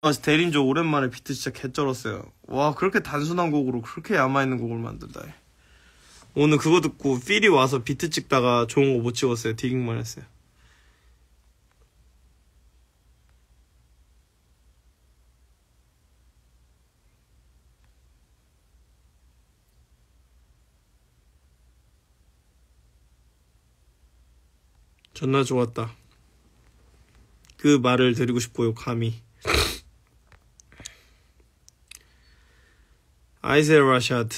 아, 대림조 오랜만에 비트 진짜 개쩔었어요. 와, 그렇게 단순한 곡으로 그렇게 야마있는 곡을 만든다. 오늘 그거 듣고 필이 와서 비트 찍다가 좋은 거 못 찍었어요. 디깅만 했어요. 존나 좋았다. 그 말을 드리고 싶고요, 감히. 아이셀 라샤드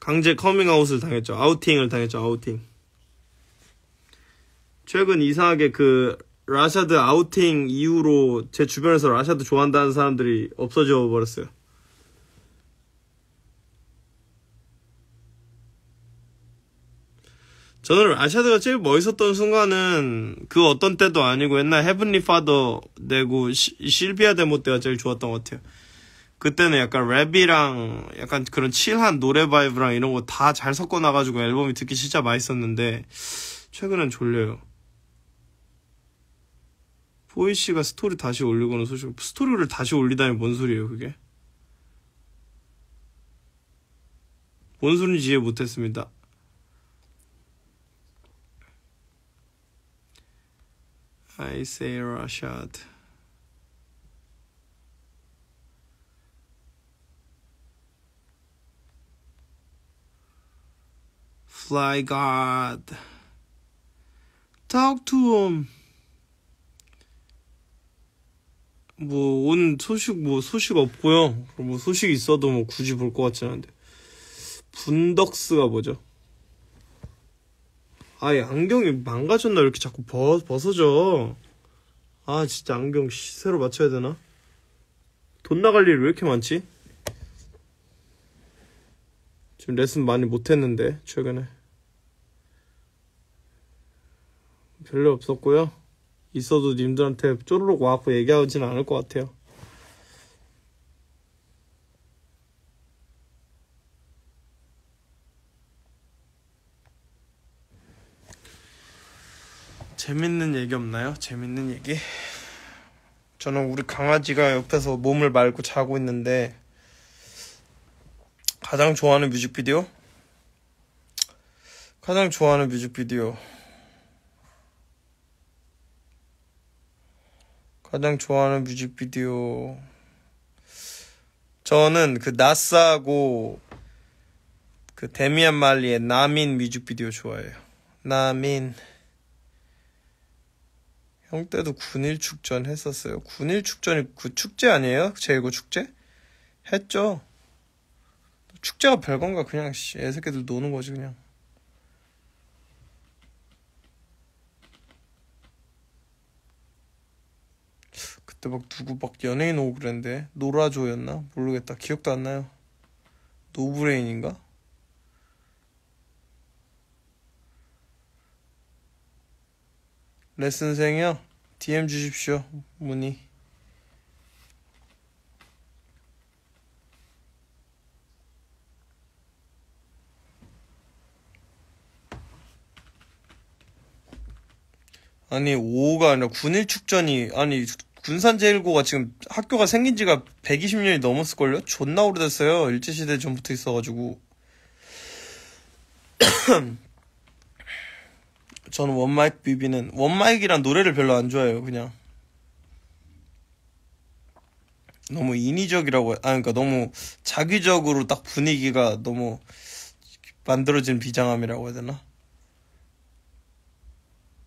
강제 커밍아웃을 당했죠. 아우팅을 당했죠. 아우팅. 최근 이상하게 그 라샤드 아우팅 이후로 제 주변에서 라샤드 좋아한다는 사람들이 없어져 버렸어요. 저는 라샤드가 제일 멋있었던 순간은 그 어떤 때도 아니고 옛날 헤븐리 파더 내고 실비아 데모 때가 제일 좋았던 것 같아요. 그때는 약간 랩이랑 약간 그런 칠한 노래 바이브랑 이런 거 다 잘 섞어 놔가지고 앨범이 듣기 진짜 맛있었는데 최근엔 졸려요. 보이 씨가 스토리 다시 올리고는 소식 스토리를 다시 올리다니 뭔 소리예요 그게? 뭔 소리인지 이해 못했습니다. I say r a s h a fly god. Talk to him. 뭐, 온 소식, 뭐, 소식 없고요. 뭐, 소식 있어도 뭐, 굳이 볼 것 같진 않은데. 분덕스가 뭐죠? 아이, 안경이 망가졌나? 이렇게 자꾸 벗, 벗어져? 아, 진짜 안경 새로 맞춰야 되나? 돈 나갈 일왜 이렇게 많지? 지금 레슨 많이 못했는데, 최근에. 별로 없었고요. 있어도 님들한테 쪼르륵 와갖고 얘기하진 않을 것 같아요. 재밌는 얘기 없나요? 재밌는 얘기? 저는 우리 강아지가 옆에서 몸을 말고 자고 있는데 가장 좋아하는 뮤직비디오? 가장 좋아하는 뮤직비디오 가장 좋아하는 뮤직비디오. 저는 그 나싸고 그 데미안 말리의 나민 뮤직비디오 좋아해요. 나민. 형 때도 군일 축전 했었어요. 군일 축전이 그 축제 아니에요? 제1구 축제? 했죠. 축제가 별건가 그냥 애새끼들 노는 거지 그냥. 그때 막 누구 막 연예인 오고 그랬는데 노라조였나 모르겠다 기억도 안 나요 노브레인인가 레슨생이요 DM 주십시오 문의 아니 5가 호 아니라 군일 축전이 아니 군산제일고가 지금 학교가 생긴 지가 120년이 넘었을걸요? 존나 오래됐어요. 일제시대 전부터 있어가지고. 저는 원마이크 뮤비는, 원마이크란 노래를 별로 안 좋아해요, 그냥. 너무 인위적이라고, 아, 그러니까 너무 자기적으로 딱 분위기가 너무 만들어진 비장함이라고 해야 되나?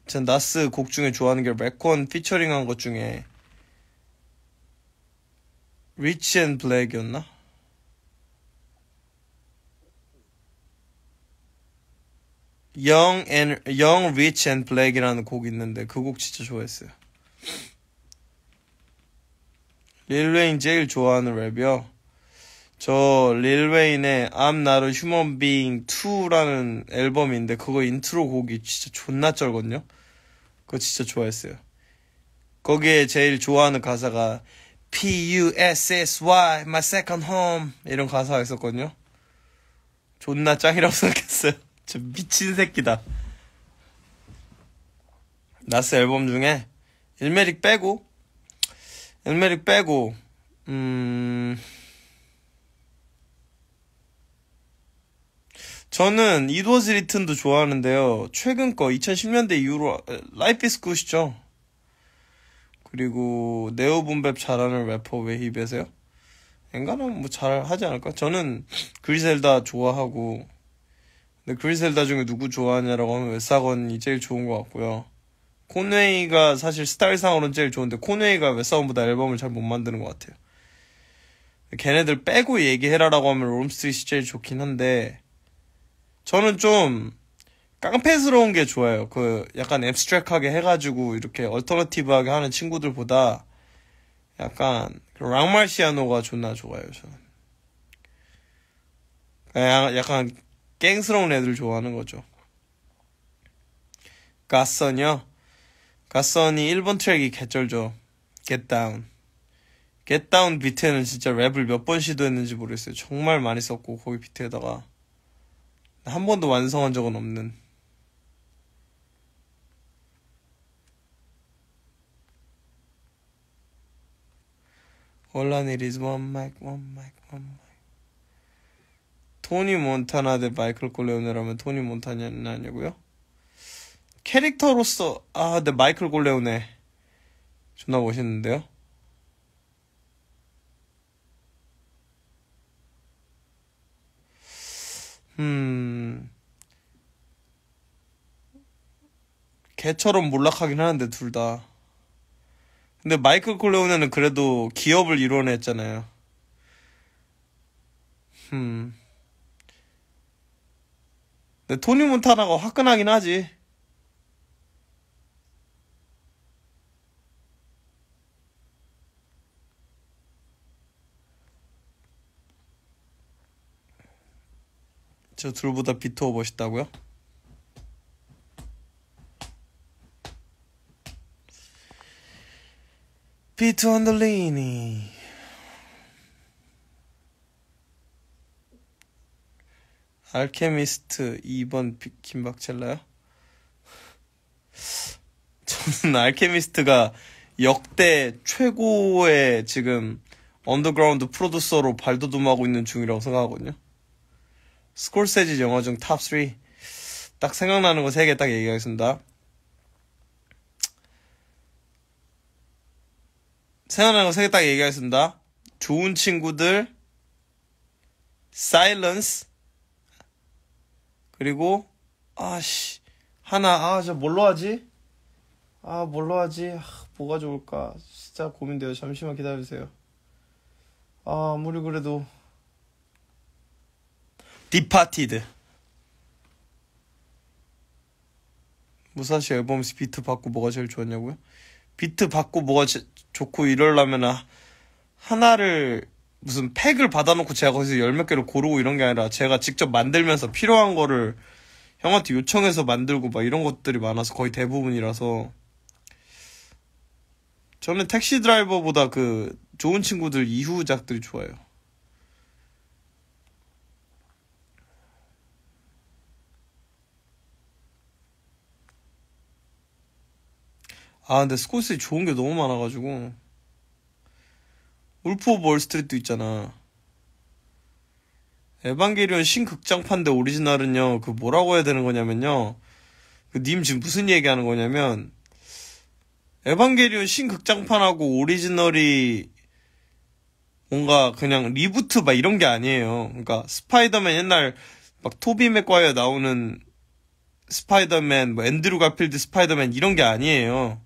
전 나스 곡 중에 좋아하는 게 레콘 피처링한 것 중에 리치 앤 블랙이었나? 영 앤, 영 리치 앤 블랙이라는 곡이 있는데 그 곡 진짜 좋아했어요. 릴웨인 제일 좋아하는 랩이요. 저 릴웨인의 I'm Not a Human Being 2라는 앨범인데 그거 인트로 곡이 진짜 존나 쩔거든요. 그거 진짜 좋아했어요. 거기에 제일 좋아하는 가사가 P-U-S-S-Y, my second home. 이런 가사가 있었거든요. 존나 짱이라고 생각했어요. 저 미친 새끼다. 나스 앨범 중에 일메릭 빼고, 일메릭 빼고, 음, 저는 이도즈 리튼도 좋아하는데요. 최근 거 2010년대 이후로 라이프 이스 굿이죠. 그리고 네오분백 잘하는 래퍼 왜힙베세요 엔간하면 뭐 잘하지 않을까? 저는 그리셀다 좋아하고 근데 그리셀다 중에 누구 좋아하냐라고 하면 웨사건이 제일 좋은 것 같고요. 코네이가 사실 스타일상으로는 제일 좋은데 코네이가 웨사건보다 앨범을 잘 못 만드는 것 같아요. 걔네들 빼고 얘기해라라고 하면 롬스트릿이 제일 좋긴 한데 저는 좀 깡패스러운 게 좋아요. 그 약간 앱스트랙하게 해가지고 이렇게 얼터너티브하게 하는 친구들보다 약간 그 랑말시아노가 존나 좋아요 저는. 약간 깽스러운 애들 좋아하는 거죠. 가선이요. 가선이 1번 트랙이 개쩔죠. g e 운 d o 운 비트에는 진짜 랩을 몇 번 시도했는지 모르겠어요. 정말 많이 썼고 거기 비트에다가 한 번도 완성한 적은 없는. All I need is one mic, one mic, one mic. 토니 몬타나 대 마이클 골레오네라면 토니 몬타냐냐고요? 캐릭터로서 아, 네 마이클 골레오네 존나 멋있는데요? 음. 개처럼 몰락하긴 하는데 둘 다. 근데 마이클 콜레오네는 그래도 기업을 이뤄냈잖아요. 흠. 근데 토니 몬타나가 화끈하긴 하지. 저 둘보다 비토어 멋있다고요? 피투 언더리니 알케미스트 2번 김박첼라요? 저는 알케미스트가 역대 최고의 지금 언더그라운드 프로듀서로 발돋움하고 있는 중이라고 생각하거든요. 스콜세지 영화 중탑 3. 딱 생각나는 거 세 개 딱 얘기하겠습니다. 생각나는 거 세 개 딱 얘기하겠습니다. 좋은 친구들, silence, 그리고, 아씨, 하나, 아, 저 뭘로 하지? 아, 뭘로 하지? 아, 뭐가 좋을까? 진짜 고민돼요. 잠시만 기다려주세요. 아, 아무리 그래도. 디파티드. 무사시 앨범에서 비트 받고 뭐가 제일 좋았냐고요? 비트 받고 뭐가 제, 좋고 이럴라면 하나를 무슨 팩을 받아놓고 제가 거기서 열 몇 개를 고르고 이런 게 아니라 제가 직접 만들면서 필요한 거를 형한테 요청해서 만들고 막 이런 것들이 많아서 거의 대부분이라서 저는 택시 드라이버보다 그 좋은 친구들 이후작들이 좋아요. 아 근데 스콧시 좋은 게 너무 많아가지고 울프 오브 월스트리트 있잖아 에반게리온 신극장판데 오리지널은요 그 뭐라고 해야 되는 거냐면요 그 님 지금 무슨 얘기하는 거냐면 에반게리온 신극장판하고 오리지널이 뭔가 그냥 리부트 막 이런 게 아니에요 그러니까 스파이더맨 옛날 막 토비 맥과이어 나오는 스파이더맨, 뭐 앤드루 가필드 스파이더맨 이런 게 아니에요.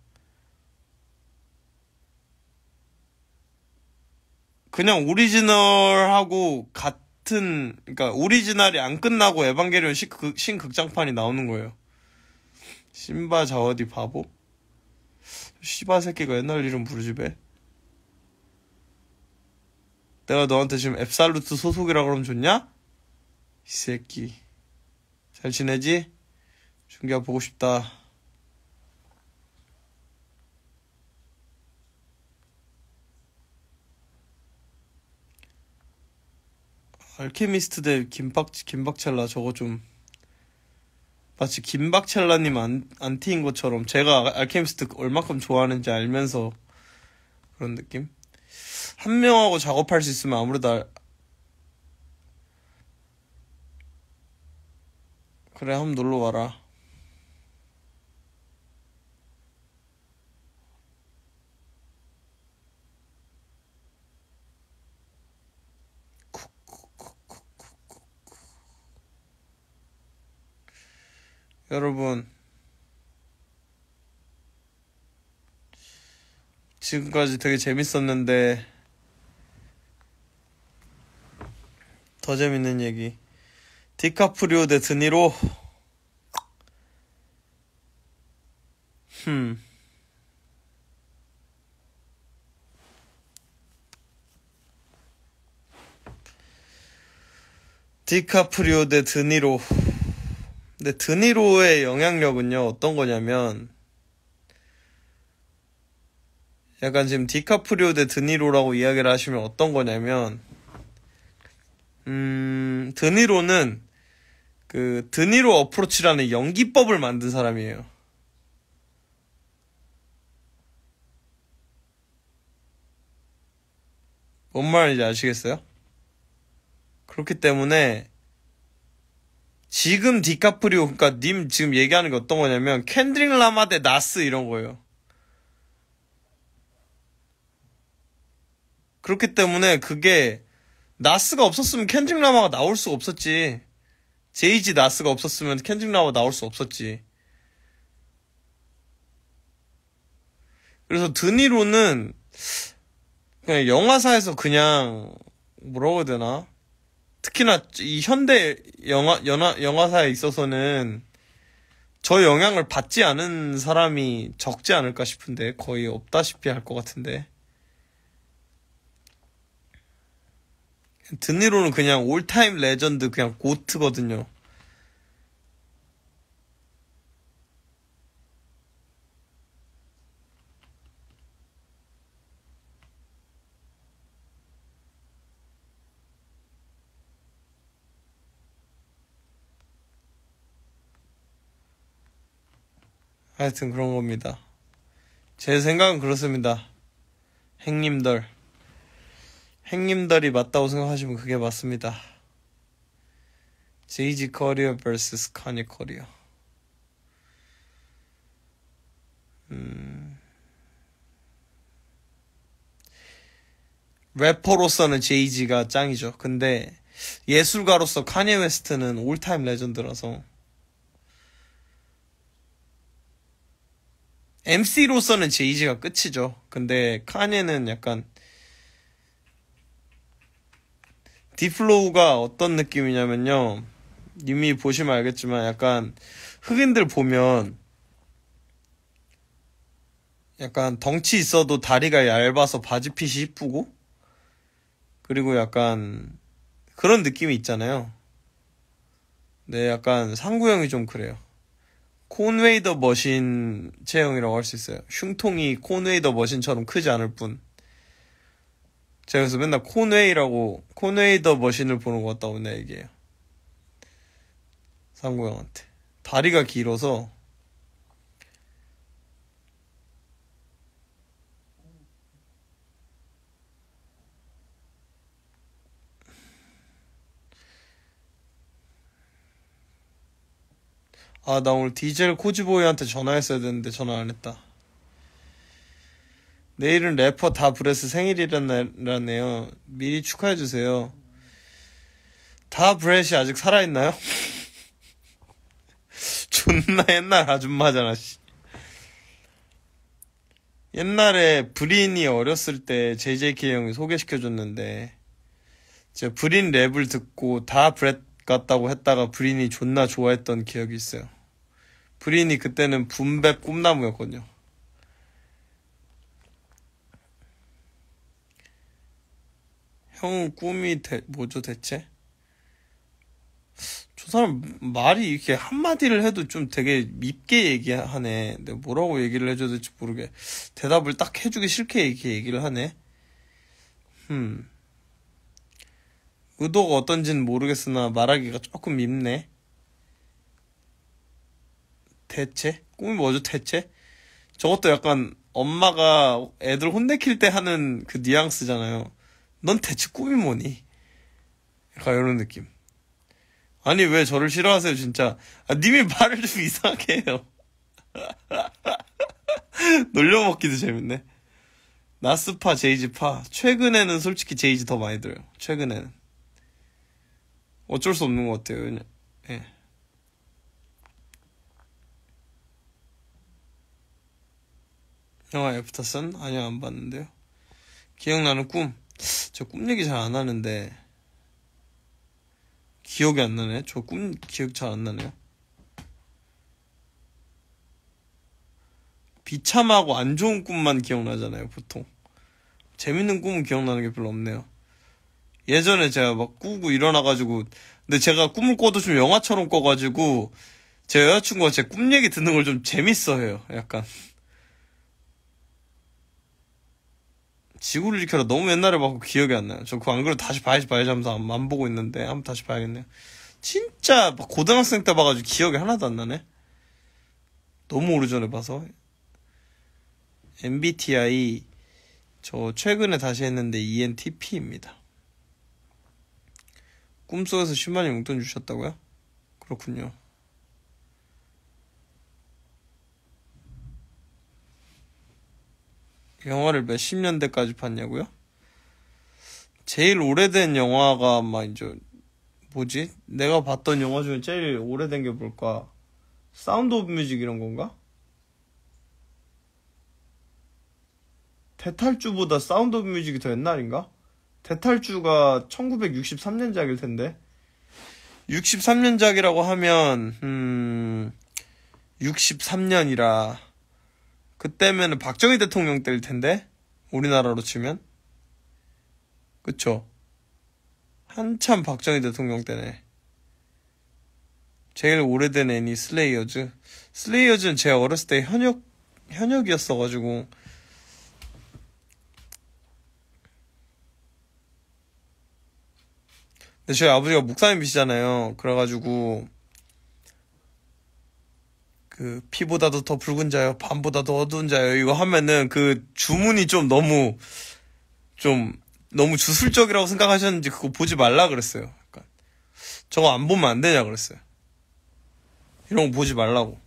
그냥 오리지널하고 같은 그러니까 오리지널이 안 끝나고 에반게리온 시, 그, 신극장판이 나오는 거예요. 신바 자어디 바보? 시바 새끼가 옛날 이름 부르지 배. 내가 너한테 지금 앱살루트 소속이라 그러면 좋냐? 이 새끼. 잘 지내지? 준기야 보고 싶다. 알케미스트 대 김박 김박첼라 저거 좀 마치 김박첼라님 안, 안 티인 것처럼 제가 알케미스트 얼마큼 좋아하는지 알면서 그런 느낌? 한 명하고 작업할 수 있으면 아무래도 알... 그래 한 번 놀러 와라 여러분, 지금까지 되게 재밌었는데, 더 재밌는 얘기. 디카프리오 대 드니로. 흠. 디카프리오 대 드니로. 근데 드니로의 영향력은요, 어떤 거냐면, 약간 지금 디카프리오 대 드니로라고 이야기를 하시면 어떤 거냐면, 음, 드니로는 그 드니로 어프로치라는 연기법을 만든 사람이에요. 뭔 말인지 아시겠어요? 그렇기 때문에 지금 디카프리오 그러니까 님 지금 얘기하는 게 어떤 거냐면 캔드릭 라마 대 나스 이런 거예요. 그렇기 때문에 그게 나스가 없었으면 캔드릭 라마가 나올 수가 없었지. 제이지 나스가 없었으면 캔드릭 라마 가 나올 수 없었지. 그래서 드니로는 그냥 영화사에서 그냥 뭐라고 해야 되나? 특히나 이 현대 영화 연화, 영화사에 있어서는 저 영향을 받지 않은 사람이 적지 않을까 싶은데 거의 없다시피 할 것 같은데 드니로는 그냥 올타임 레전드 그냥 고트거든요 하여튼 그런 겁니다. 제 생각은 그렇습니다. 행님들. 행님들이 맞다고 생각하시면 그게 맞습니다. 제이지 커리어 vs 카니 커리어. 음. 래퍼로서는 제이지가 짱이죠. 근데 예술가로서 카니 웨스트는 올타임 레전드라서 MC로서는 제이지가 끝이죠. 근데 카니는 약간 디플로우가 어떤 느낌이냐면요. 이미 보시면 알겠지만 약간 흑인들 보면 약간 덩치 있어도 다리가 얇아서 바지핏이 이쁘고 그리고 약간 그런 느낌이 있잖아요. 네, 약간 상구형이 좀 그래요. 콘웨이 더 머신 체형이라고 할 수 있어요. 흉통이 콘웨이 더 머신처럼 크지 않을 뿐. 제가 그래서 맨날 콘웨이라고 콘웨이 더 머신을 보는 것 같다고 맨날 얘기해요. 상구 형한테. 다리가 길어서 아, 나 오늘 디젤 코지보이한테 전화했어야 되는데 전화 안 했다. 내일은 래퍼 다 브레스 생일이라네요. 미리 축하해주세요. 다브레이 아직 살아있나요? 존나 옛날 아줌마잖아, 씨. 옛날에 브린이 어렸을 때 JJK 형이 소개시켜줬는데, 제 브린 랩을 듣고 다 브렛 같다고 했다가 브린이 존나 좋아했던 기억이 있어요. 브린이 그때는 분백 꿈나무였거든요. 형 꿈이 대, 뭐죠 대체? 저 사람 말이 이렇게 한마디를 해도 좀 되게 밉게 얘기하네. 근데 뭐라고 얘기를 해줘야 될지 모르게 대답을 딱 해주기 싫게 이렇게 얘기를 하네. 음. 의도가 어떤지는 모르겠으나 말하기가 조금 밉네. 대체? 꿈이 뭐죠, 대체? 저것도 약간 엄마가 애들 혼내킬 때 하는 그 뉘앙스잖아요. 넌 대체 꿈이 뭐니? 약간 이런 느낌. 아니, 왜 저를 싫어하세요, 진짜. 아, 님이 말을 좀 이상하게 해요. 놀려먹기도 재밌네. 나스파, 제이지파. 최근에는 솔직히 제이지 더 많이 들어요. 최근에는. 어쩔 수 없는 것 같아요. 왜냐, 영화 애프터선? 아니요, 안 봤는데요. 기억나는 꿈. 저 꿈 얘기 잘 안 하는데. 기억이 안 나네. 저 꿈 기억 잘 안 나네요. 비참하고 안 좋은 꿈만 기억나잖아요, 보통. 재밌는 꿈은 기억나는 게 별로 없네요. 예전에 제가 막 꾸고 일어나가지고, 근데 제가 꿈을 꿔도 좀 영화처럼 꿔가지고, 제 여자친구가 제 꿈 얘기 듣는 걸 좀 재밌어 해요, 약간. 지구를 지켜라 너무 옛날에 봤고 기억이 안 나요. 저 그거 안 그래도 다시 봐야지 봐야지 하면서 안, 안 보고 있는데 한번 다시 봐야겠네요. 진짜 막 고등학생 때 봐가지고 기억이 하나도 안 나네. 너무 오래전에 봐서. MBTI 저 최근에 다시 했는데 ENTP입니다. 꿈속에서 10만이 용돈 주셨다고요? 그렇군요. 영화를 몇 십 년대까지 봤냐고요? 제일 오래된 영화가 막 이제 뭐지? 내가 봤던 영화 중에 제일 오래된 게 뭘까? 사운드 오브 뮤직 이런 건가? 대탈주보다 사운드 오브 뮤직이 더 옛날인가? 대탈주가 1963년작일 텐데 63년작이라고 하면 음 63년이라 그때면 박정희 대통령 때일 텐데 우리나라로 치면 그쵸 한참 박정희 대통령 때네 제일 오래된 애니 슬레이어즈 슬레이어즈는 제가 어렸을 때 현역 현역이었어가지고 근데 저희 아버지가 목사님이시잖아요 그래가지고 그 피보다도 더 붉은 자요, 밤보다도 어두운 자요 이거 하면은 그 주문이 좀 너무 좀 너무 주술적이라고 생각하셨는지 그거 보지 말라 그랬어요. 그러 그러니까 저거 안 보면 안 되냐 그랬어요. 이런 거 보지 말라고.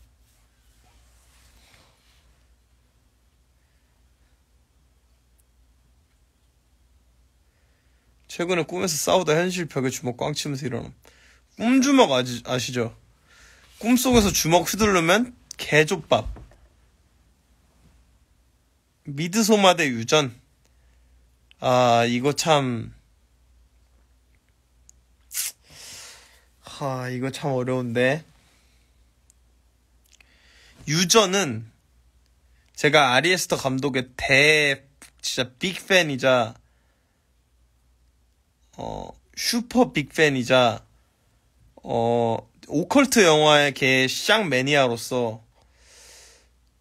최근에 꿈에서 싸우다 현실 벽에 주먹 꽝 치면서 일어남. 꿈주먹 아시, 아시죠? 꿈속에서 주먹 휘두르면 개좆밥 미드소마 대 유전 아 이거 참 하, 이거 참 어려운데. 유전은 제가 아리에스터 감독의 대, 진짜 빅팬이자, 어, 슈퍼 빅팬이자, 어, 오컬트 영화의 개샹 매니아로서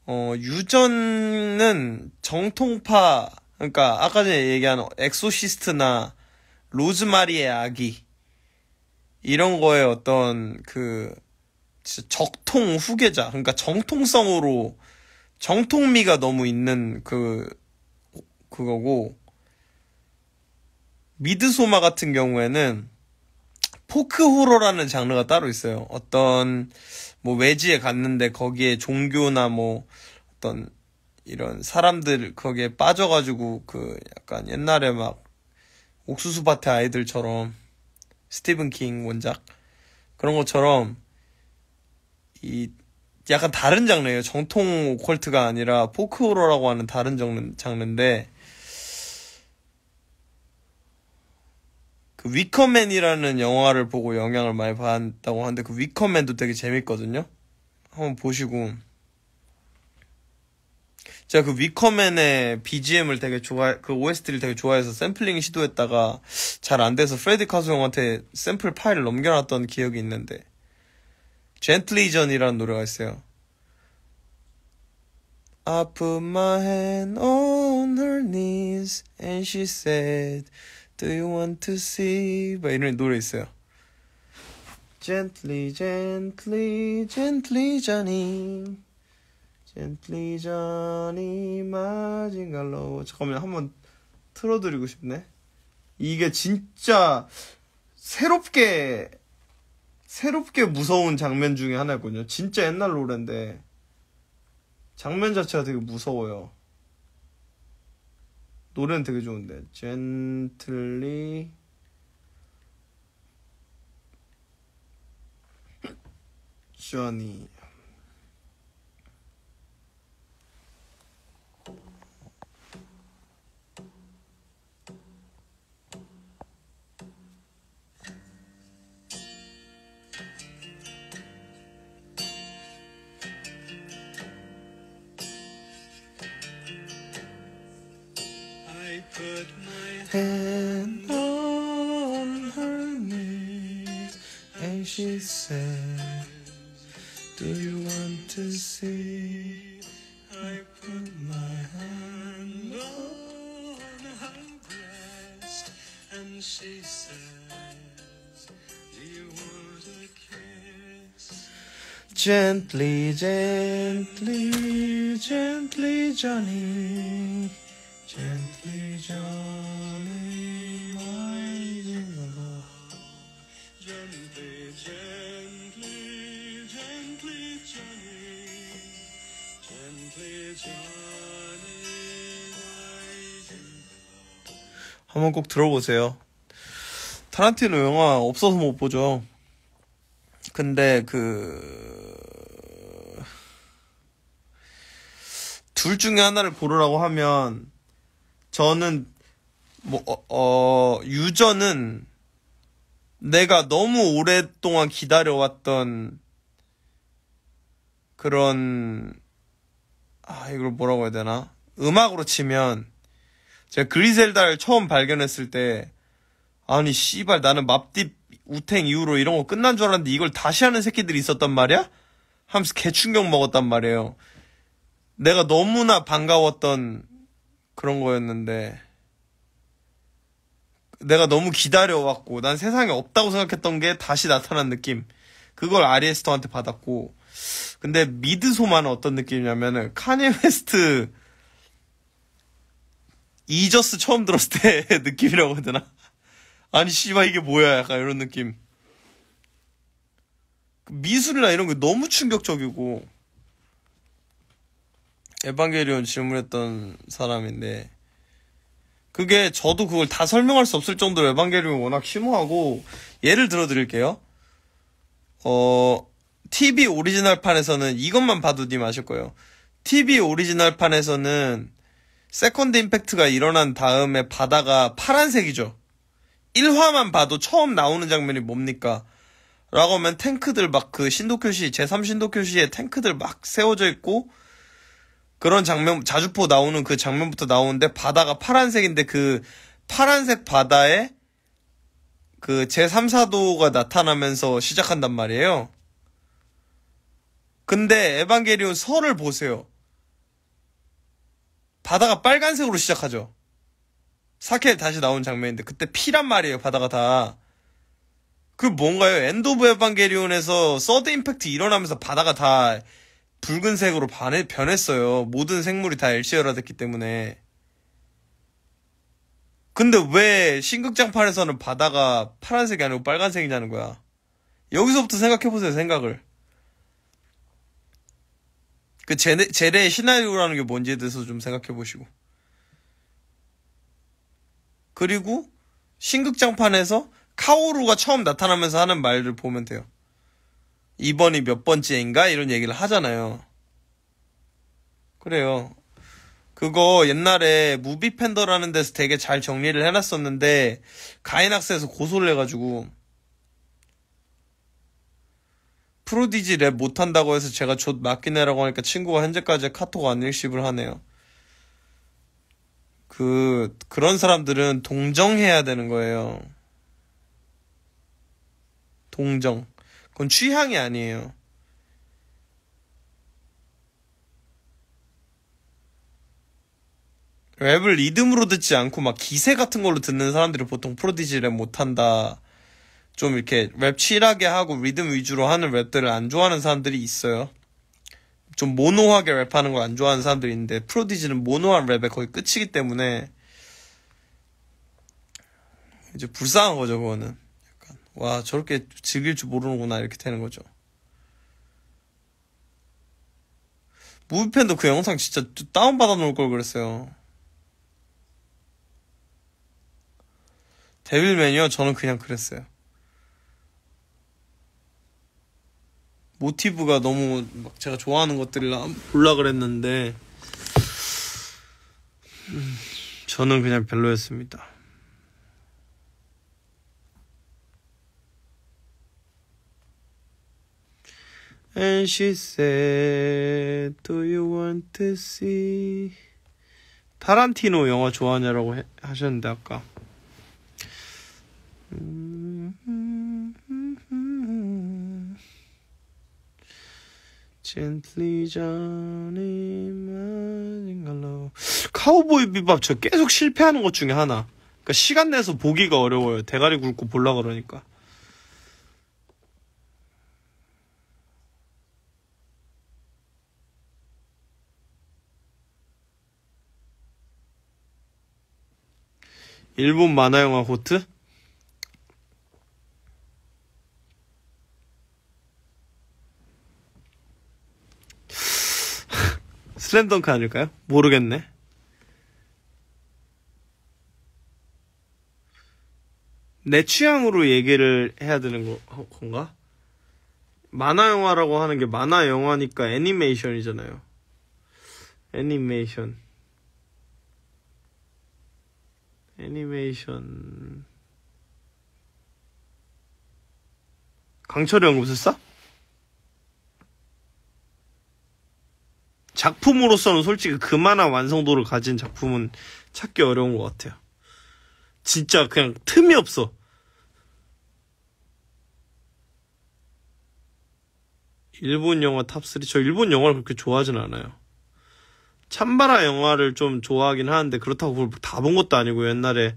어, 유전은 정통파 그러니까 아까 전에 얘기한 엑소시스트나 로즈마리의 아기 이런 거에 어떤 그 진짜 적통 후계자 그러니까 정통성으로 정통미가 너무 있는 그 그거고 미드소마 같은 경우에는 포크 호러라는 장르가 따로 있어요. 어떤 뭐 외지에 갔는데 거기에 종교나 뭐 어떤 이런 사람들 거기에 빠져가지고 그 약간 옛날에 막 옥수수밭의 아이들처럼 스티븐 킹 원작 그런 것처럼 이 약간 다른 장르예요. 정통 오컬트가 아니라 포크호러라고 하는 다른 장르, 장르인데 그 위커맨이라는 영화를 보고 영향을 많이 받았다고 하는데 그 위커맨도 되게 재밌거든요. 한번 보시고 제가 그 위커맨의 BGM을 되게 좋아 그 OST를 되게 좋아해서 샘플링 시도했다가 잘 안 돼서 프레디 카스 형한테 샘플 파일을 넘겨놨던 기억이 있는데 젠틀리전이라는 노래가 있어요. I p u hand on her knees and she said Do you want to see? 막 이런 노래 있어요. Gently, gently, gently, Johnny. Gently, Johnny, 마징갈로. 잠깐만, 한번 틀어드리고 싶네. 이게 진짜 새롭게, 새롭게 무서운 장면 중에 하나였군요 진짜 옛날 노래인데, 장면 자체가 되게 무서워요. 노래는 되게 좋은데 젠틀리 셔니 and on her knees, and she said, Do you want to see? I put my hand on her breast, and she says, Do you want a kiss? Gently, gently, gently, Johnny, gently, Johnny. 한번 꼭 들어보세요. 타란티노 영화 없어서 못 보죠. 근데 그, 둘 중에 하나를 보르라고 하면, 저는, 뭐, 어, 어, 유저는 내가 너무 오랫동안 기다려왔던 그런, 아, 이걸 뭐라고 해야 되나? 음악으로 치면, 제가 그리셀다를 처음 발견했을 때 아니 씨발 나는 맙딥 우탱 이후로 이런 거 끝난 줄 알았는데 이걸 다시 하는 새끼들이 있었단 말이야? 하면서 개충격 먹었단 말이에요. 내가 너무나 반가웠던 그런 거였는데 내가 너무 기다려왔고 난 세상에 없다고 생각했던 게 다시 나타난 느낌 그걸 아리에스터한테 받았고 근데 미드소만은 어떤 느낌이냐면은 카니 웨스트 이저스 처음 들었을 때 느낌이라고 해야 되나? 아니 씨발 이게 뭐야 약간 이런 느낌 그 미술이나 이런 게 너무 충격적이고 에반게리온 질문했던 사람인데 그게 저도 그걸 다 설명할 수 없을 정도로 에반게리온 워낙 심오하고 예를 들어 드릴게요 어 TV 오리지널판에서는 이것만 봐도 님 아실 거예요 TV 오리지널판에서는 세컨드 임팩트가 일어난 다음에 바다가 파란색이죠. 1화만 봐도 처음 나오는 장면이 뭡니까? 라고 하면 탱크들 막 그 신도쿄시, 제3신도쿄시에 탱크들 막 세워져 있고, 그런 장면, 자주포 나오는 그 장면부터 나오는데, 바다가 파란색인데 그 파란색 바다에 그 제3사도가 나타나면서 시작한단 말이에요. 근데 에반게리온 설을 보세요. 바다가 빨간색으로 시작하죠. 사케 다시 나온 장면인데 그때 피란 말이에요. 바다가 다. 그 뭔가요? 엔드 오브 에반게리온에서 서드 임팩트 일어나면서 바다가 다 붉은색으로 반해, 변했어요. 모든 생물이 다 엘시어라 됐기 때문에. 근데 왜 신극장판에서는 바다가 파란색이 아니고 빨간색이냐는 거야. 여기서부터 생각해보세요, 생각을. 그제네 제레의 시나리오라는 게 뭔지에 대해서 좀 생각해 보시고. 그리고 신극장판에서 카오루가 처음 나타나면서 하는 말을 보면 돼요. 이번이 몇 번째인가? 이런 얘기를 하잖아요. 그래요. 그거 옛날에 무비팬더라는 데서 되게 잘 정리를 해놨었는데 가인학스에서 고소를 해가지고 프로디지 랩 못한다고 해서 제가 곧 맡기네라고 하니까 친구가 현재까지 카톡 안 읽씹을 하네요. 그, 그런 사람들은 동정해야 되는 거예요. 동정. 그건 취향이 아니에요. 랩을 리듬으로 듣지 않고 막 기세 같은 걸로 듣는 사람들이 보통 프로디지 랩 못한다. 좀 이렇게 랩 칠하게 하고 리듬 위주로 하는 랩들을 안 좋아하는 사람들이 있어요. 좀 모노하게 랩하는 걸 안 좋아하는 사람들이 있는데 프로디지는 모노한 랩에 거의 끝이기 때문에 이제 불쌍한 거죠 그거는. 약간 와 저렇게 즐길 줄 모르는구나 이렇게 되는 거죠. 무비팬도 그 영상 진짜 다운 받아 놓을 걸 그랬어요. 데빌맨이요? 저는 그냥 그랬어요. 모티브가 너무 막 제가 좋아하는 것들을 올라 그랬는데 음, 저는 그냥 별로였습니다. And she said, Do you want to see? 타란티노 영화 좋아하냐라고 하셨는데 아까. 음... 젠 e 리 전이 y j o 로 카우보이 비밥 저 계속 실패하는 것 중에 하나 그러니까 시간 내서 보기가 어려워요 대가리 굵고 볼라 그러니까 일본 만화영화 호트? 슬램덩크 아닐까요? 모르겠네. 내 취향으로 얘기를 해야 되는 거, 건가? 만화 영화라고 하는 게 만화 영화니까 애니메이션이잖아요. 애니메이션. 애니메이션. 강철이 연구술사? 작품으로서는 솔직히 그만한 완성도를 가진 작품은 찾기 어려운 것 같아요. 진짜 그냥 틈이 없어. 일본 영화 탑3. 저 일본 영화를 그렇게 좋아하진 않아요. 찬바라 영화를 좀 좋아하긴 하는데 그렇다고 다 본 것도 아니고 옛날에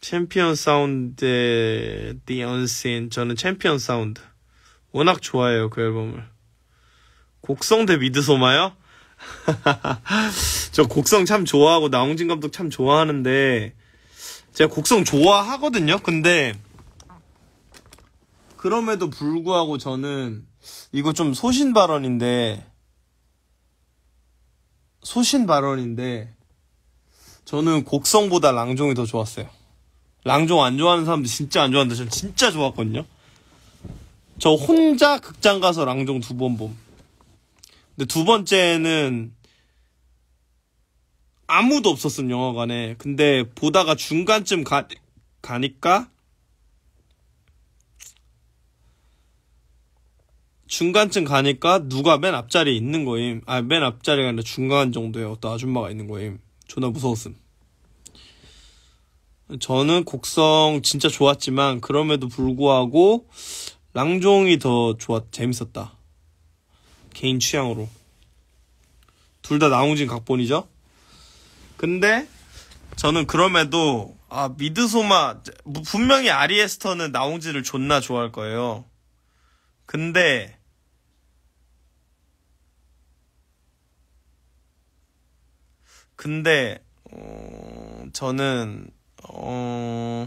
챔피언 사운드의 The Unseen 저는 챔피언 사운드 워낙 좋아해요 그 앨범을 곡성 대 미드소마요? 저 곡성 참 좋아하고 나홍진 감독 참 좋아하는데 제가 곡성 좋아하거든요. 근데 그럼에도 불구하고 저는 이거 좀 소신 발언인데 소신 발언인데 저는 곡성보다 랑종이 더 좋았어요. 랑종 안 좋아하는 사람들 진짜 안 좋아하는데 저는 진짜 좋았거든요. 저 혼자 극장 가서 랑종 두 번 봄. 근데 두 번째는 아무도 없었음 영화관에. 근데 보다가 중간쯤 가, 가니까 중간쯤 가니까 누가 맨 앞자리에 있는 거임. 아, 맨 앞자리가 아니라 중간 정도에 어떤 아줌마가 있는 거임. 존나 무서웠음. 저는 곡성 진짜 좋았지만 그럼에도 불구하고 랑종이 더 좋았 재밌었다. 개인 취향으로. 둘 다 나홍진 각본이죠. 근데 저는 그럼에도 아 미드소마 뭐 분명히 아리에스터는 나홍진을 존나 좋아할 거예요. 근데 근데 어, 저는 어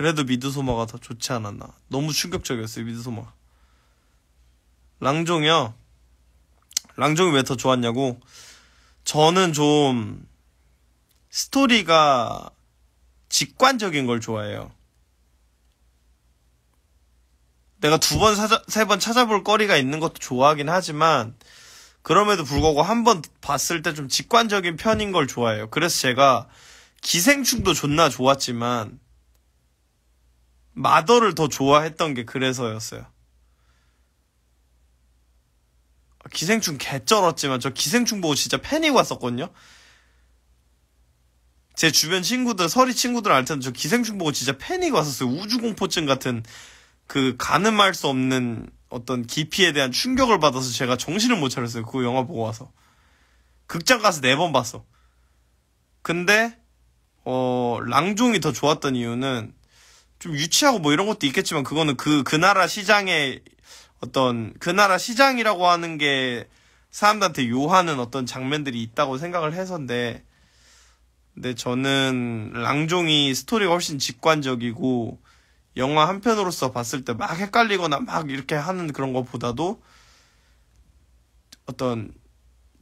그래도 미드소마가 더 좋지 않았나. 너무 충격적이었어요, 미드소마. 랑종이요? 랑종이 왜 더 좋았냐고? 저는 좀 스토리가 직관적인 걸 좋아해요. 내가 두 번, 세 번 찾아볼 거리가 있는 것도 좋아하긴 하지만, 그럼에도 불구하고 한 번 봤을 때 좀 직관적인 편인 걸 좋아해요. 그래서 제가 기생충도 존나 좋았지만, 마더를 더 좋아했던 게 그래서였어요. 기생충 개쩔었지만 저 기생충 보고 진짜 팬이 왔었거든요. 제 주변 친구들 서리 친구들 알 텐데 저 기생충 보고 진짜 팬이 왔었어요. 우주공포증 같은 그 가늠할 수 없는 어떤 기피에 대한 충격을 받아서 제가 정신을 못 차렸어요. 그 영화 보고 와서 극장 가서 네 번 봤어. 근데 어 랑종이 더 좋았던 이유는 좀 유치하고 뭐 이런 것도 있겠지만 그거는 그, 그 나라 시장의 어떤 그 나라 시장이라고 하는 게 사람들한테 요하는 어떤 장면들이 있다고 생각을 해서인데 근데 저는 랑종이 스토리가 훨씬 직관적이고 영화 한편으로서 봤을 때 막 헷갈리거나 막 이렇게 하는 그런 것보다도 어떤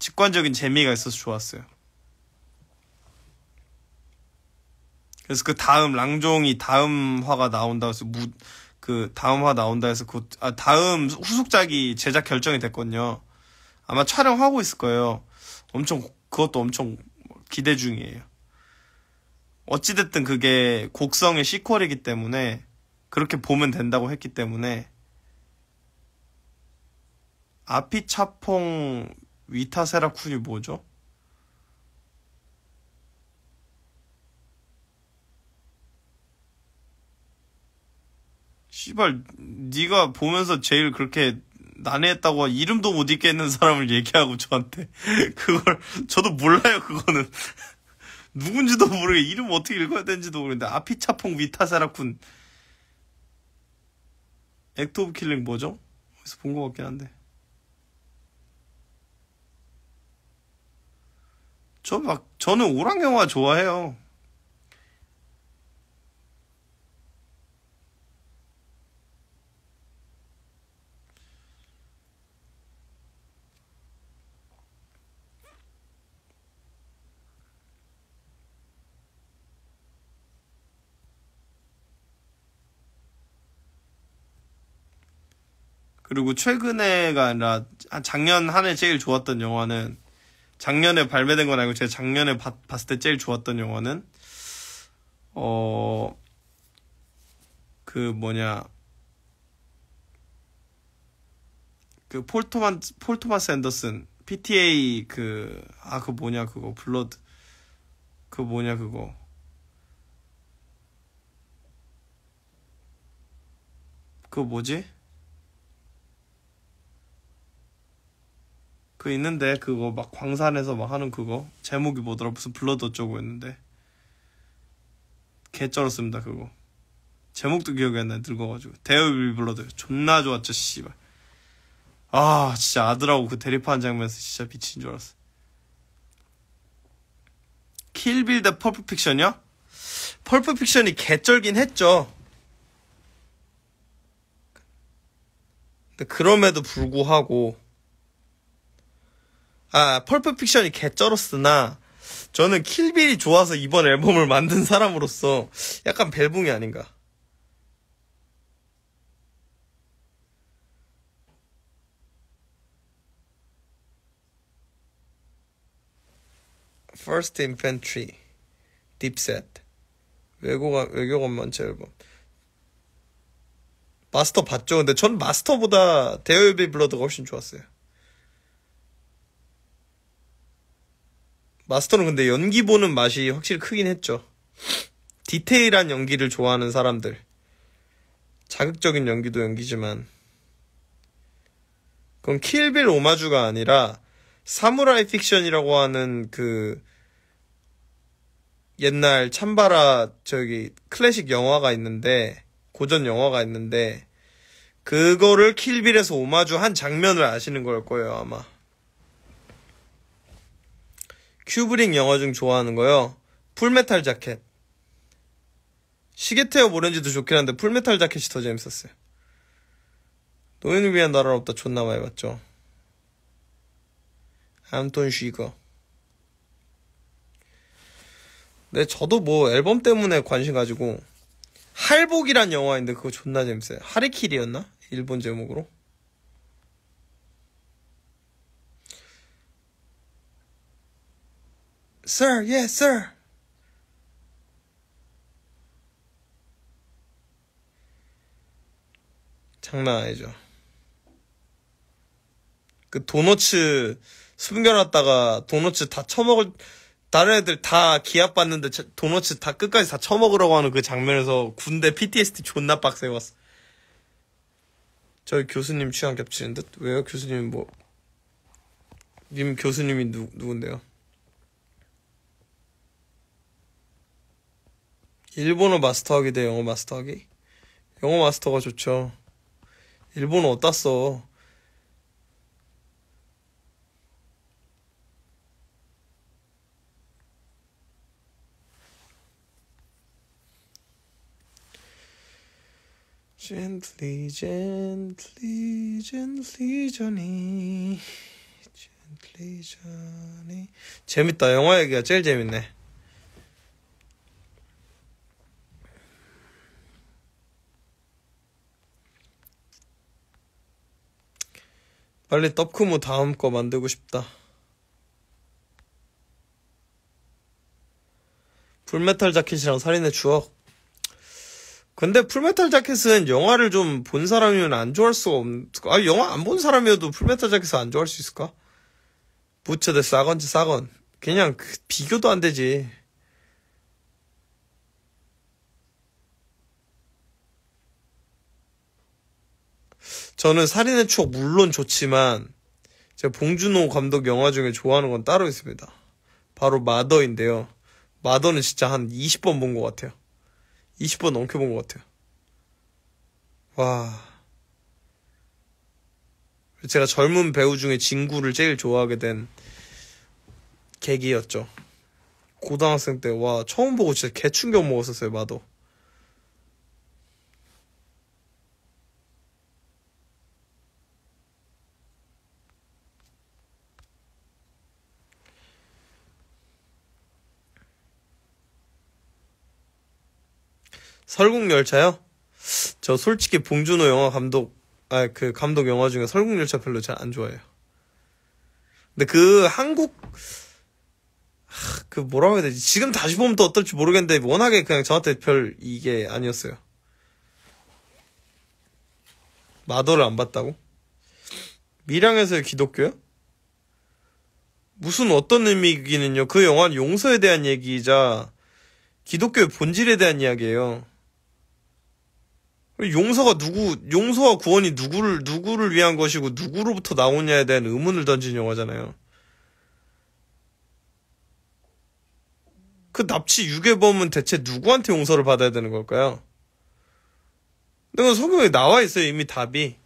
직관적인 재미가 있어서 좋았어요. 그래서 그 다음 랑종이 다음 화가 나온다 해서 무 그 다음 화 나온다 해서 그 아, 다음 후속작이 제작 결정이 됐거든요. 아마 촬영하고 있을 거예요. 엄청 그것도 엄청 기대 중이에요. 어찌됐든 그게 곡성의 시퀄이기 때문에 그렇게 보면 된다고 했기 때문에 아피차퐁 위타세라쿤이 뭐죠? 씨발 네가 보면서 제일 그렇게 난해했다고 이름도 못 읽겠는 사람을 얘기하고 저한테 그걸 저도 몰라요 그거는 누군지도 모르게 이름 어떻게 읽어야 되는지도 모르는데 아피차퐁 위타사라쿤 액트 오브 킬링 뭐죠? 어디서 본 것 같긴 한데 저 막 저는 오락 영화 좋아해요 그리고 최근에가 아니라 작년 한 해 제일 좋았던 영화는 작년에 발매된 건 아니고 제가 작년에 봤, 을때 제일 좋았던 영화는 어 그 뭐냐 그 폴토만 폴토마스 앤더슨 PTA 그 아 그 뭐냐 그거 블러드 그 뭐냐 그거 그 뭐지 그 있는데 그거 막 광산에서 막 하는 그거 제목이 뭐더라 무슨 블러드 어쩌고 했는데 개 쩔었습니다 그거 제목도 기억이 안나 늙어가지고 대어빌 블러드 존나 좋았죠 씨발 아 진짜 아들하고 그 대립하는 장면에서 진짜 미친 줄 알았어 킬빌 대 펄프 픽션이요? 펄프 픽션이 개쩔긴 했죠 근데 그럼에도 불구하고 아, 펄프 픽션이 개쩔었으나 저는 킬빌이 좋아서 이번 앨범을 만든 사람으로서 약간 벨붕이 아닌가. First Infantry, 딥셋, 외교관, 외교관 만체 앨범. 마스터 봤죠? 근데 전 마스터보다 대어유비 블러드가 훨씬 좋았어요. 마스터는 근데 연기 보는 맛이 확실히 크긴 했죠. 디테일한 연기를 좋아하는 사람들. 자극적인 연기도 연기지만. 그건 킬빌 오마주가 아니라 사무라이 픽션이라고 하는 그 옛날 찬바라 저기 클래식 영화가 있는데 고전 영화가 있는데 그거를 킬빌에서 오마주 한 장면을 아시는 걸 거예요 아마 큐브릭 영화 중 좋아하는 거요. 풀메탈 자켓. 시계태엽 오렌지도 좋긴 한데 풀메탈 자켓이 더 재밌었어요. 노인을 위한 나라 없다 존나 많이 봤죠. 암톤 쉬거. 네, 저도 뭐 앨범 때문에 관심 가지고 할복이란 영화인데 그거 존나 재밌어요. 하리키리였나? 일본 제목으로. Sir, yes, sir. 장난 아니죠. 그 도너츠 숨겨놨다가 도너츠 다 처먹을 다른 애들 다 기합 받는데 도너츠 다 끝까지 다 처먹으라고 하는 그 장면에서 군대 PTSD 존나 빡세 게 왔어. 저희 교수님 취향 겹치는 듯? 왜요? 교수님 뭐? 님 교수님이 누, 누군데요? 일본어 마스터하기 돼, 영어 마스터하기? 영어 마스터가 좋죠. 일본어 어따 써? gently, gently, g e n t 재밌다. 영화 얘기가 제일 재밌네. 빨리 떡크무 다음 거 만들고 싶다. 풀메탈 자켓이랑 살인의 추억. 근데 풀메탈 자켓은 영화를 좀 본 사람이면 안 좋아할 수가 없, 아, 영화 안 본 사람이어도 풀메탈 자켓을 안 좋아할 수 있을까? 부츠 대 싸건지 싸건. 그냥 그 비교도 안 되지. 저는 살인의 추억 물론 좋지만 제가 봉준호 감독 영화 중에 좋아하는 건 따로 있습니다. 바로 마더인데요. 마더는 진짜 한 20번 본 것 같아요. 20번 넘게 본 것 같아요. 와. 제가 젊은 배우 중에 진구를 제일 좋아하게 된 계기였죠. 고등학생 때, 와, 처음 보고 진짜 개충격 먹었었어요, 마더. 설국열차요? 저 솔직히 봉준호 영화 감독, 아, 그 감독 영화 중에 설국열차 별로 잘 안 좋아해요. 근데 그 한국, 그 뭐라고 해야 되지? 지금 다시 보면 또 어떨지 모르겠는데, 워낙에 그냥 저한테 별 이게 아니었어요. 마더를 안 봤다고? 밀양에서의 기독교요? 무슨 어떤 의미기는요? 이그 영화는 용서에 대한 얘기이자 기독교의 본질에 대한 이야기예요. 용서가 누구 용서와 구원이 누구를 누구를 위한 것이고 누구로부터 나오냐에 대한 의문을 던진 영화잖아요. 그 납치 유괴범은 대체 누구한테 용서를 받아야 되는 걸까요? 근데 성경에 나와 있어요 이미 답이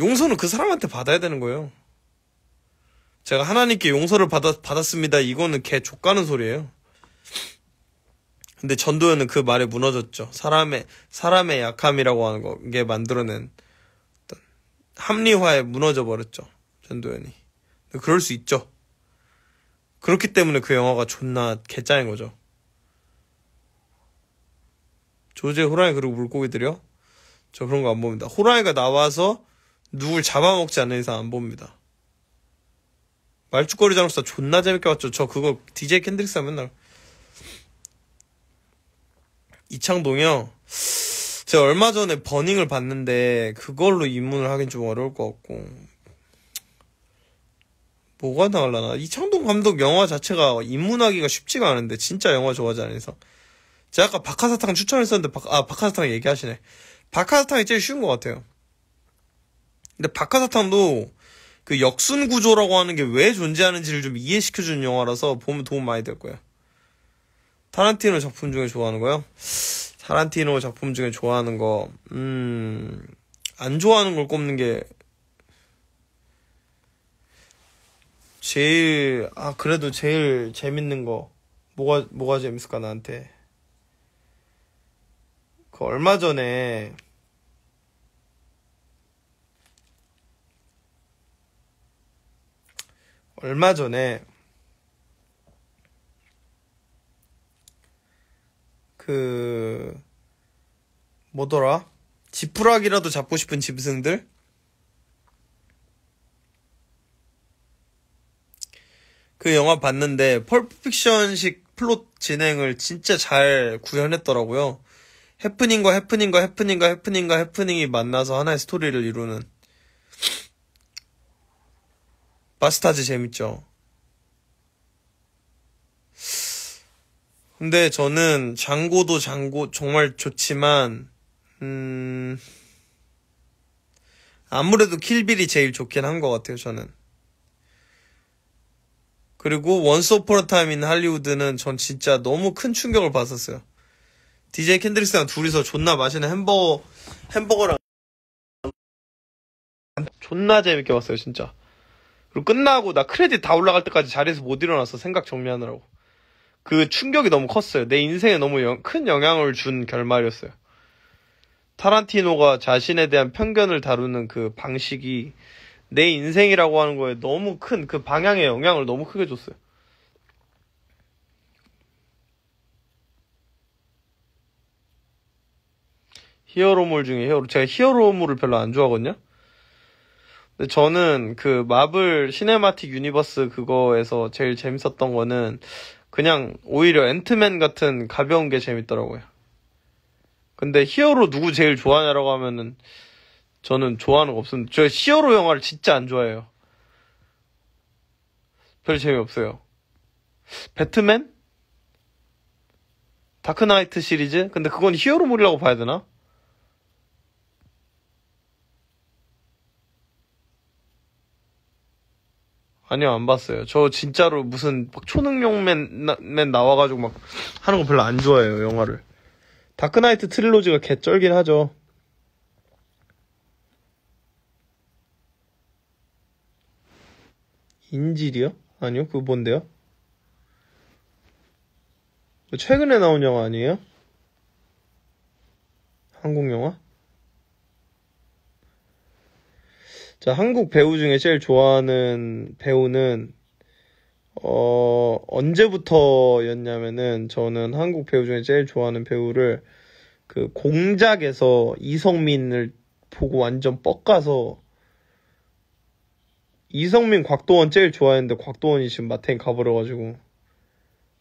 용서는 그 사람한테 받아야 되는 거예요. 제가 하나님께 용서를 받았, 받았습니다. 이거는 개 족가는 소리예요. 근데 전도연은 그 말에 무너졌죠. 사람의 사람의 약함이라고 하는 거, 게 만들어낸 어떤 합리화에 무너져 버렸죠. 전도연이. 그럴 수 있죠. 그렇기 때문에 그 영화가 존나 개짜인 거죠. 조제 호랑이 그리고 물고기들이요? 저 그런 거 안 봅니다. 호랑이가 나와서 누굴 잡아먹지 않는 이상 안 봅니다. 말죽거리 장로사 존나 재밌게 봤죠. 저 그거 DJ 캔드릭스 맨날 이창동이요. 제가 얼마 전에 버닝을 봤는데 그걸로 입문을 하긴 좀 어려울 것 같고 뭐가 나올라나 이창동 감독 영화 자체가 입문하기가 쉽지가 않은데 진짜 영화 좋아하지 않아서 제가 아까 박하사탕 추천했었는데 박, 아 박하사탕 얘기하시네 박하사탕이 제일 쉬운 것 같아요 근데 박하사탕도 그 역순 구조라고 하는 게 왜 존재하는지를 좀 이해시켜주는 영화라서 보면 도움 많이 될 거예요 타란티노 작품 중에 좋아하는 거요? 타란티노 작품 중에 좋아하는 거, 음, 안 좋아하는 걸 꼽는 게, 제일, 아, 그래도 제일 재밌는 거, 뭐가, 뭐가 재밌을까, 나한테. 그, 얼마 전에, 얼마 전에, 그 뭐더라? 지푸라기라도 잡고 싶은 짐승들? 그 영화 봤는데 펄프픽션식 플롯 진행을 진짜 잘 구현했더라고요. 해프닝과 해프닝과 해프닝과 해프닝과 해프닝이 만나서 하나의 스토리를 이루는 마스타즈 재밌죠. 근데 저는 장고도 장고 정말 좋지만 음 아무래도 킬빌이 제일 좋긴 한 것 같아요 저는 그리고 원스 오퍼라 타임 인 할리우드는 전 진짜 너무 큰 충격을 받았어요 DJ 캔드릭스랑 둘이서 존나 맛있는 햄버거 햄버거랑 존나 재밌게 봤어요 진짜 그리고 끝나고 나 크레딧 다 올라갈 때까지 자리에서 못 일어났어 생각 정리하느라고 그 충격이 너무 컸어요. 내 인생에 너무 영, 큰 영향을 준 결말이었어요. 타란티노가 자신에 대한 편견을 다루는 그 방식이 내 인생이라고 하는 거에 너무 큰 그 방향에 영향을 너무 크게 줬어요. 히어로물 중에 히어로 제가 히어로물을 별로 안 좋아하거든요. 근데 저는 그 마블 시네마틱 유니버스 그거에서 제일 재밌었던 거는 그냥 오히려 앤트맨 같은 가벼운 게 재밌더라고요. 근데 히어로 누구 제일 좋아하냐라고 하면은 저는 좋아하는 거 없습니다. 저 히어로 영화를 진짜 안 좋아해요. 별 재미없어요. 배트맨? 다크나이트 시리즈? 근데 그건 히어로물이라고 봐야 되나? 아니요, 안 봤어요. 저 진짜로 무슨 막 초능력맨 나, 맨 나와가지고 막 하는 거 별로 안 좋아해요, 영화를. 다크나이트 트릴로지가 개쩔긴 하죠. 인질이요? 아니요, 그거 뭔데요? 최근에 나온 영화 아니에요? 한국 영화? 자, 한국 배우 중에 제일 좋아하는 배우는 어, 언제부터였냐면은 저는 한국 배우 중에 제일 좋아하는 배우를 그 공작에서 이성민을 보고 완전 뻑가서 이성민 곽도원 제일 좋아했는데 곽도원이 지금 마탱 가버려가지고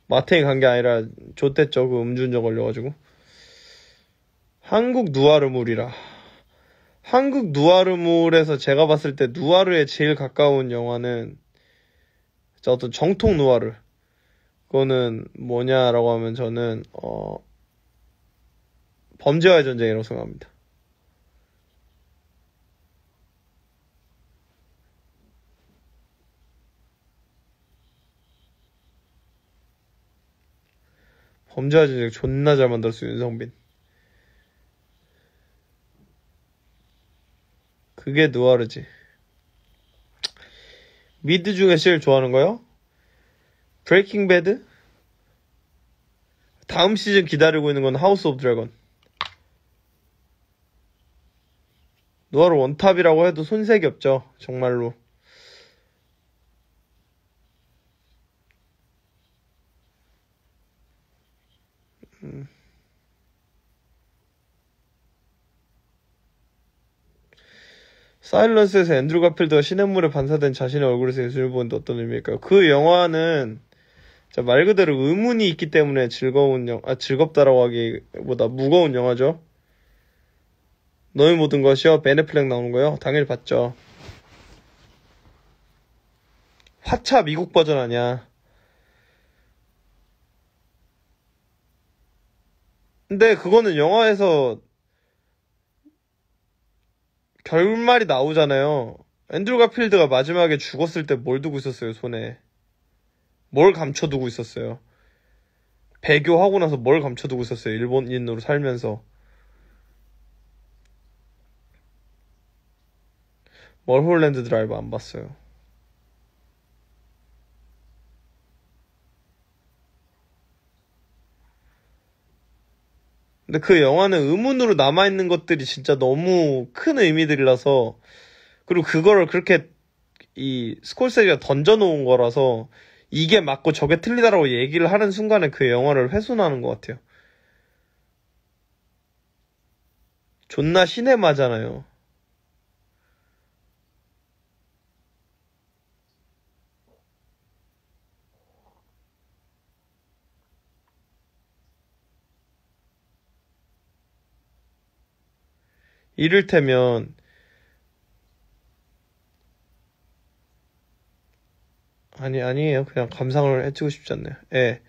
마탱 간게 아니라 조댔쪽 그 음주운전 걸려가지고 한국 누아르물이라 한국 누아르물에서 제가 봤을 때 누아르에 제일 가까운 영화는 어떤 정통 누아르 그거는 뭐냐라고 하면 저는 어 범죄와의 전쟁이라고 생각합니다. 범죄와 의 전쟁 존나 잘 만들었어 윤성빈. 그게 누아르지. 미드 중에 제일 좋아하는 거요? 브레이킹 배드? 다음 시즌 기다리고 있는 건 하우스 오브 드래곤. 누아르 원탑이라고 해도 손색이 없죠. 정말로. 사일런스에서 앤드류 가필드가 시냇물에 반사된 자신의 얼굴에서 예술을 보는데 어떤 의미일까요? 그 영화는 말 그대로 의문이 있기 때문에 즐거운 영, 아, 즐겁다라고 하기보다 무거운 영화죠. 너의 모든 것이요. 베네플렉 나오는 거요. 당연히 봤죠. 화차 미국 버전 아니야. 근데 그거는 영화에서 결말이 나오잖아요. 앤드류 가필드가 마지막에 죽었을 때 뭘 두고 있었어요, 손에? 뭘 감춰두고 있었어요? 배교하고 나서 뭘 감춰두고 있었어요, 일본인으로 살면서? 멀홀랜드 드라이브 안 봤어요. 근데 그 영화는 의문으로 남아있는 것들이 진짜 너무 큰 의미들이라서 그리고 그거를 그렇게 이 스콜세지가 던져놓은 거라서 이게 맞고 저게 틀리다라고 얘기를 하는 순간에 그 영화를 훼손하는 것 같아요. 존나 시네마잖아요. 이를테면 아니 아니에요. 그냥 감상을 해주고 싶지 않네요. 예.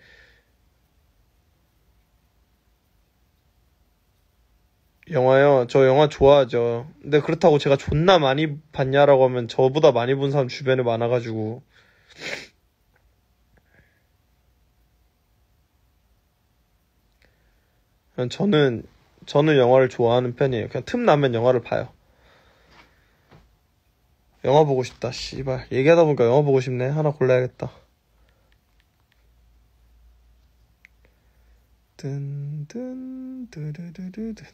영화요? 저 영화 좋아하죠. 근데 그렇다고 제가 존나 많이 봤냐라고 하면 저보다 많이 본 사람 주변에 많아가지고. 저는 저는 영화를 좋아하는 편이에요. 그냥 틈 나면 영화를 봐요. 영화 보고 싶다, 씨발. 얘기하다 보니까 영화 보고 싶네. 하나 골라야겠다. 든든, 드르르르든.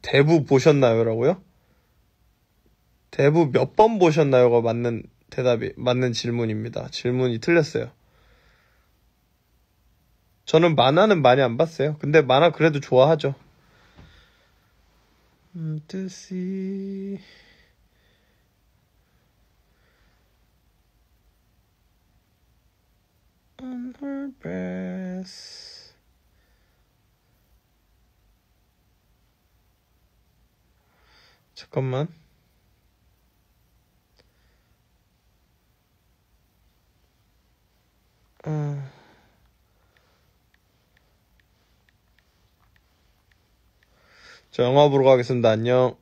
대부 보셨나요? 라고요? 대부 몇 번 보셨나요?가 맞는 대답이, 맞는 질문입니다. 질문이 틀렸어요. 저는 만화는 많이 안 봤어요. 근데 만화 그래도 좋아하죠. 음, 뜻이 on her breast. 잠깐만. 아. 자, 영화 보러 가겠습니다. 안녕.